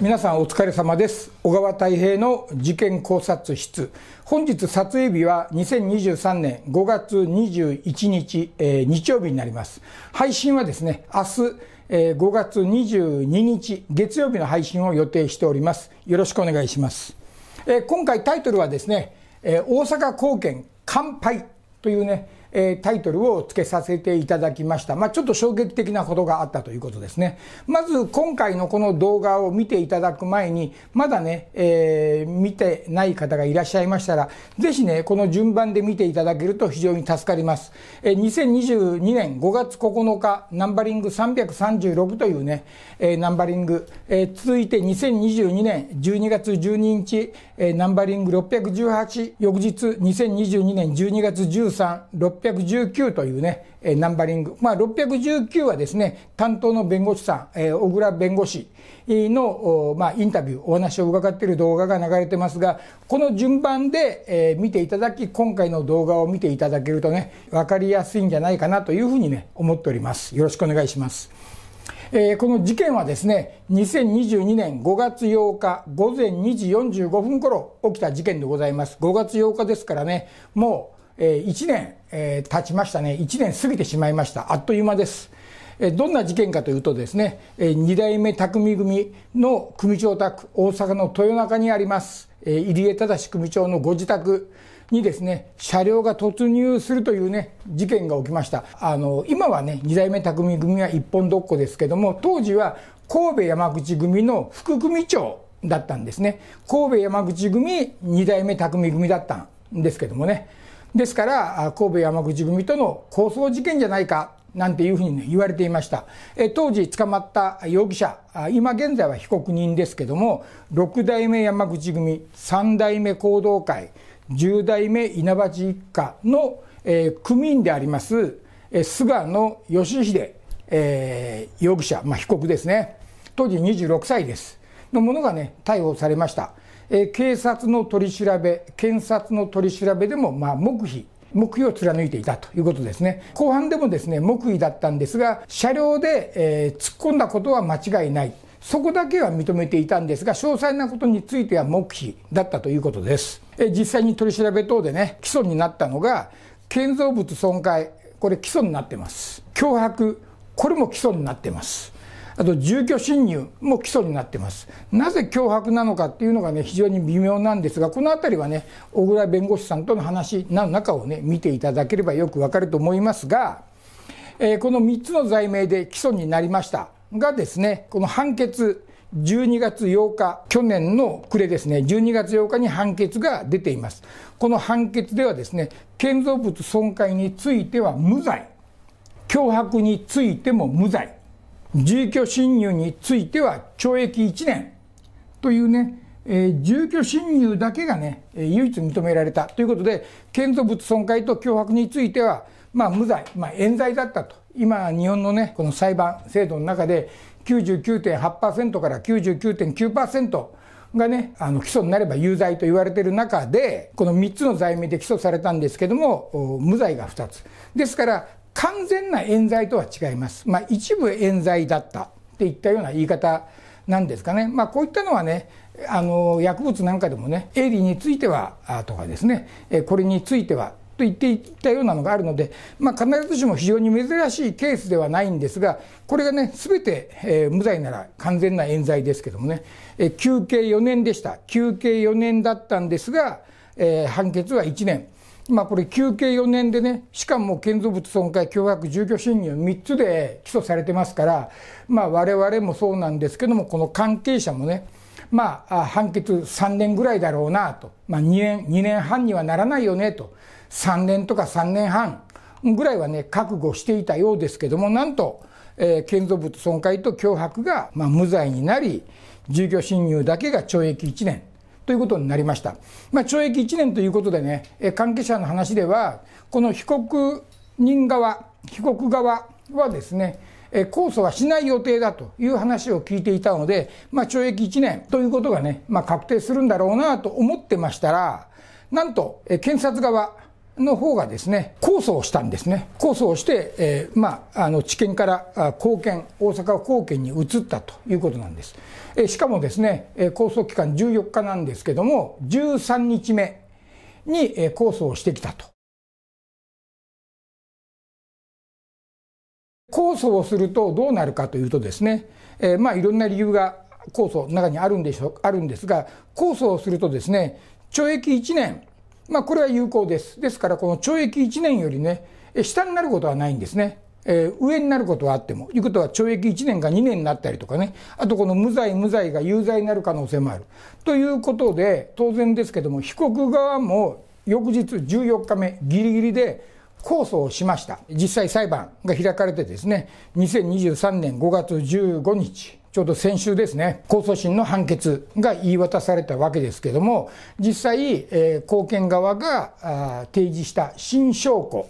皆さんお疲れ様です小川太平の事件考察室本日撮影日は2023年5月21日、えー、日曜日になります配信はですね明日、えー、5月22日月曜日の配信を予定しておりますよろしくお願いします、えー、今回タイトルはですね、え大阪高検乾杯というねえー、タイトルを付けさせていただきました。まあ、ちょっと衝撃的なことがあったということですね。まず今回のこの動画を見ていただく前に、まだね、えー、見てない方がいらっしゃいましたら、ぜひね、この順番で見ていただけると非常に助かります。えー、2022年5月9日、ナンバリング336というね、えー、ナンバリング、えー、続いて2022年12月12日、えナンバリング618翌日2022年12月13619というね、えナンバリング、まあ、619はですね担当の弁護士さん、え小倉弁護士の、まあ、インタビューお話を伺っている動画が流れてますがこの順番で、え見ていただき今回の動画を見ていただけるとね分かりやすいんじゃないかなというふうにね思っておりますよろしくお願いします。えー、この事件はですね2022年5月8日午前2時45分頃起きた事件でございます5月8日ですからねもう、えー、1年、えー、経ちましたね1年過ぎてしまいましたあっという間です、えどんな事件かというとですね、え2代目匠組の組長宅大阪の豊中にあります、え入江忠組長のご自宅にですね、車両が突入するというね、事件が起きました。あの、今はね、2代目匠組は一本どっこですけども、当時は神戸山口組の副組長だったんですね。神戸山口組2代目匠組だったんですけどもね。ですから、神戸山口組との抗争事件じゃないか、なんていうふうに、ね、言われていました。え当時捕まった容疑者、今現在は被告人ですけども、6代目山口組、3代目行動会、10代目稲葉一家の、えー、組員であります、えー、菅野義秀、えー、容疑者、まあ、被告ですね当時26歳ですのものがね逮捕されました、えー、警察の取り調べ検察の取り調べでも、まあ、黙秘黙秘を貫いていたということですね後半でもですね黙秘だったんですが車両で、えー、突っ込んだことは間違いないそこだけは認めていたんですが詳細なことについては黙秘だったということですえ実際に取り調べ等でね起訴になったのが建造物損壊これ起訴になってます脅迫これも起訴になってますあと住居侵入も起訴になってますなぜ脅迫なのかっていうのがね非常に微妙なんですがこの辺りはね小倉弁護士さんとの話の中をね見ていただければよくわかると思いますが、えー、この3つの罪名で起訴になりましたがですね、この判決、12月8日、去年の暮れですね、12月8日に判決が出ています。この判決ではですね、建造物損壊については無罪、脅迫についても無罪、住居侵入については懲役1年というね、えー、住居侵入だけがね、唯一認められたということで、建造物損壊と脅迫については、まあ、無罪、まあ、冤罪だったと今日本のねこの裁判制度の中で99.8%から99.9%がねあの起訴になれば有罪と言われている中でこの3つの罪名で起訴されたんですけども無罪が2つですから完全な冤罪とは違います、まあ、一部冤罪だったっていったような言い方なんですかね、まあ、こういったのはねあの薬物なんかでもね営利についてはとかですねこれについてはと言っていったようなのがあるので、まあ、必ずしも非常に珍しいケースではないんですが、これがね、すべて、えー、無罪なら完全な冤罪ですけどもね、えー、休刑4年でした、休刑4年だったんですが、えー、判決は1年。まあ、これ、休刑4年でね、しかも建造物損壊、脅迫、住居侵入3つで起訴されてますから、まあ、我々もそうなんですけども、この関係者もね、まあ、判決3年ぐらいだろうなと、まあ、2年、2年半にはならないよねと、3年とか3年半ぐらいはね、覚悟していたようですけども、なんと、えー、建造物損壊と脅迫が、まあ、無罪になり、住居侵入だけが懲役1年ということになりました。まあ、懲役1年ということでね、関係者の話では、この被告人側、被告側はですね、え控訴はしない予定だという話を聞いていたので、まあ、懲役1年ということがね、まあ、確定するんだろうなと思ってましたら、なんと、検察側の方がですね、控訴をしたんですね。控訴をして、えー、まあ、あの、地検から公検、大阪公検に移ったということなんです。えー、しかもですね、え控訴期間14日なんですけども、13日目に、控訴をしてきたと。控訴をするとどうなるかというとですね、えー、まあいろんな理由が控訴の中にあるんでしょあるんですが、控訴をするとですね、懲役1年、まあこれは有効です。ですからこの懲役1年よりね、下になることはないんですね。えー、上になることはあっても、ということは懲役1年か2年になったりとかね、あとこの無罪無罪が有罪になる可能性もある。ということで、当然ですけども、被告側も翌日14日目、ギリギリで、控訴をしました。実際裁判が開かれてですね、2023年5月15日、ちょうど先週ですね、控訴審の判決が言い渡されたわけですけども、実際、えー、公側が提示した新証拠、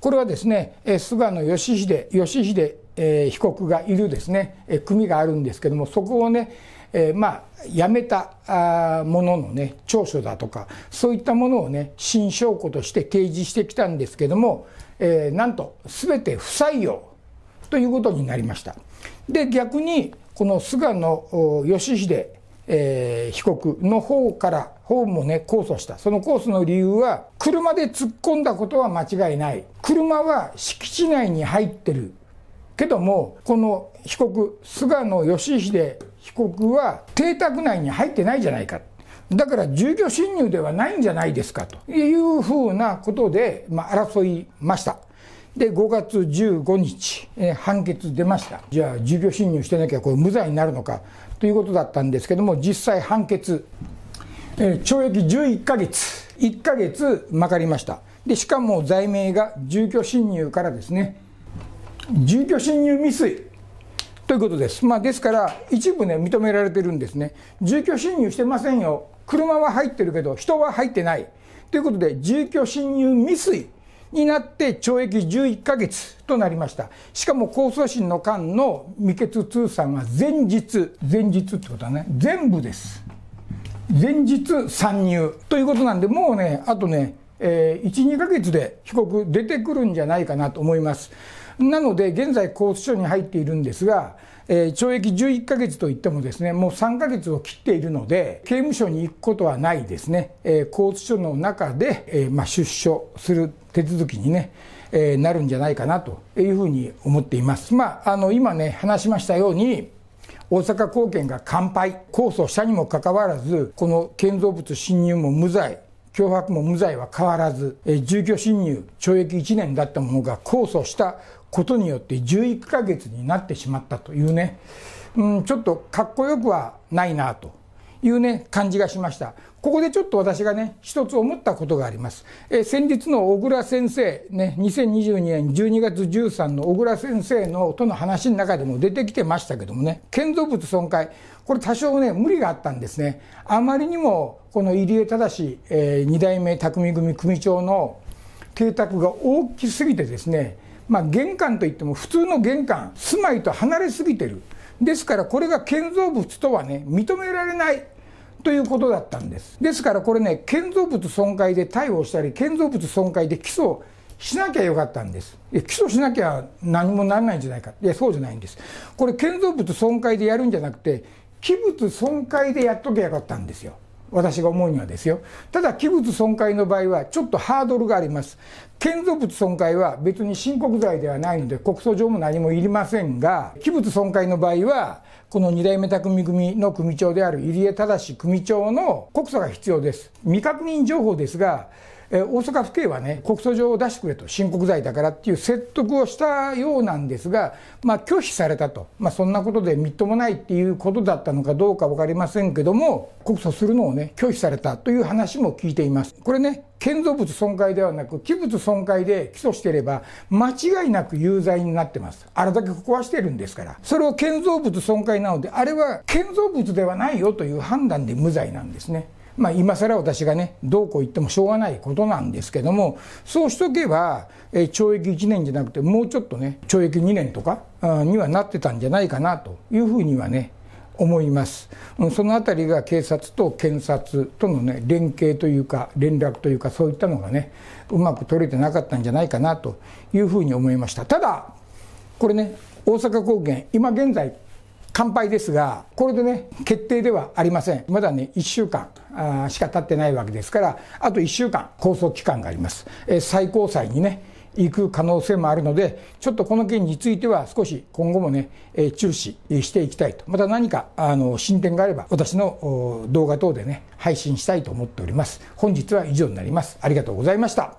これはですね、えー、菅野義秀、義秀、えー、被告がいるですね、えー、組があるんですけども、そこをね、えー、まあやめたもののね長所だとかそういったものをね新証拠として提示してきたんですけども、えー、なんと全て不採用ということになりました。で逆にこの菅野義秀、えー、被告の方から方もね控訴したその控訴の理由は車で突っ込んだことは間違いない車は敷地内に入ってるけどもこの被告菅野義秀被告は邸宅内に入ってないじゃないか。だから住居侵入ではないんじゃないですかというふうなことで、まあ、争いました。で、5月15日、えー、判決出ました。じゃあ、住居侵入してなきゃこれ無罪になるのかということだったんですけども、実際判決、えー、懲役11ヶ月、1ヶ月まかりました。で、しかも罪名が住居侵入からですね、住居侵入未遂。ということです、まあ、ですから一部ね認められてるんですね住居侵入してませんよ車は入ってるけど人は入ってないということで住居侵入未遂になって懲役11ヶ月となりましたしかも控訴審の間の未決通算は前日前日ってことはね全部です前日参入ということなんでもうねあとね、えー、12ヶ月で被告出てくるんじゃないかなと思いますなので、現在、拘置所に入っているんですが、えー、懲役11ヶ月といってもですね、もう3ヶ月を切っているので、刑務所に行くことはないですね、えー、拘置所の中で、えー、まあ、出所する手続きにね、えー、なるんじゃないかなというふうに思っています。まあ、あの、今ね、話しましたように、大阪高検が完敗、控訴したにもかかわらず、この建造物侵入も無罪、脅迫も無罪は変わらず、え住居侵入、懲役1年だったものが控訴したことによって11ヶ月になってしまったというね、うん、ちょっとかっこよくはないなというね感じがしましたここでちょっと私がね一つ思ったことがあります、えー、先日の小倉先生ね2022年12月13の小倉先生のとの話の中でも出てきてましたけどもね建造物損壊これ多少ね無理があったんですねあまりにもこの入江正、えー、2代目匠組組長の邸宅が大きすぎてですねまあ、玄関といっても普通の玄関、住まいと離れすぎてる。ですからこれが建造物とはね、認められないということだったんです。ですからこれね、建造物損壊で逮捕したり、建造物損壊で起訴しなきゃよかったんです。いや、起訴しなきゃ何もならないんじゃないか。いや、そうじゃないんです。これ建造物損壊でやるんじゃなくて、器物損壊でやっときゃよかったんですよ。私が思うにはですよただ器物損壊の場合はちょっとハードルがあります建造物損壊は別に申告罪ではないので告訴状も何もいりませんが器物損壊の場合はこの二代目匠組の組長である入江正組長の告訴が必要です未確認情報ですがえ大阪府警はね告訴状を出してくれと申告罪だからっていう説得をしたようなんですが、まあ、拒否されたと、まあ、そんなことでみっともないっていうことだったのかどうか分かりませんけども告訴するのをね拒否されたという話も聞いています。これね建造物損壊ではなく、器物損壊で起訴していれば、間違いなく有罪になってます。あれだけ壊してるんですから。それを建造物損壊なので、あれは建造物ではないよという判断で無罪なんですね。まあ、今更私がね、どうこう言ってもしょうがないことなんですけども、そうしとけば、え懲役1年じゃなくて、もうちょっとね、懲役2年とかにはなってたんじゃないかなというふうにはね、思います。そのあたりが警察と検察とのね、連携というか、連絡というか、そういったのがね、うまく取れてなかったんじゃないかなというふうに思いました。ただ、これね、大阪高原、今現在、乾杯ですが、これでね、決定ではありません。まだね、1週間。しか経ってないわけですから、あと1週間、控訴期間があります。最高裁にね、行く可能性もあるので、ちょっとこの件については少し今後もね、え注視していきたいと。また何か、あの、進展があれば、私の動画等でね、配信したいと思っております。本日は以上になります。ありがとうございました。